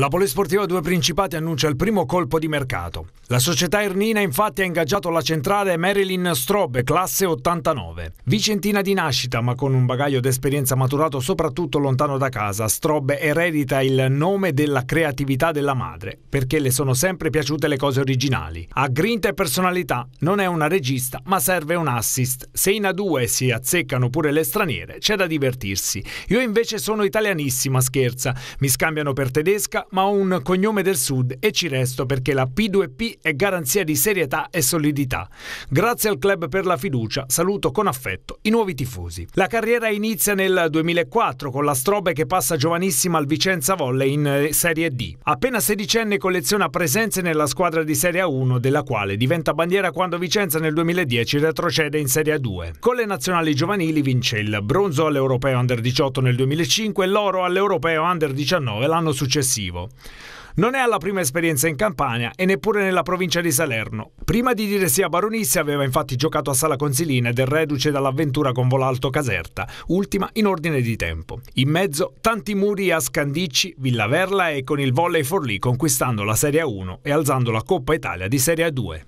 La Polisportiva Due Principati annuncia il primo colpo di mercato. La società Ernina infatti ha ingaggiato la centrale Marilyn Strobe, classe 89. Vicentina di nascita, ma con un bagaglio d'esperienza maturato soprattutto lontano da casa, Strobe eredita il nome della creatività della madre, perché le sono sempre piaciute le cose originali. Ha grinta e personalità, non è una regista, ma serve un assist. Se in A2 si azzeccano pure le straniere, c'è da divertirsi. Io invece sono italianissima, scherza. Mi scambiano per tedesca, ma ho un cognome del sud e ci resto perché la P2P è garanzia di serietà e solidità. Grazie al club per la fiducia, saluto con affetto i nuovi tifosi. La carriera inizia nel 2004 con la Strobe che passa giovanissima al Vicenza Volley in eh, Serie D. Appena sedicenne colleziona presenze nella squadra di Serie A1 della quale diventa bandiera quando Vicenza nel 2010 retrocede in Serie A2. Con le nazionali giovanili vince il bronzo all'Europeo Under 18 nel 2005 e l'oro all'Europeo Under 19 l'anno successivo. Chievo. Non è alla prima esperienza in Campania e neppure nella provincia di Salerno. Prima di dire sì a Baronissa aveva infatti giocato a Sala Consilina ed è reduce dall'avventura con Volalto Caserta, ultima in ordine di tempo. In mezzo tanti muri a Scandicci, Villa Verla e con il volley Forlì conquistando la Serie 1 e alzando la Coppa Italia di Serie 2.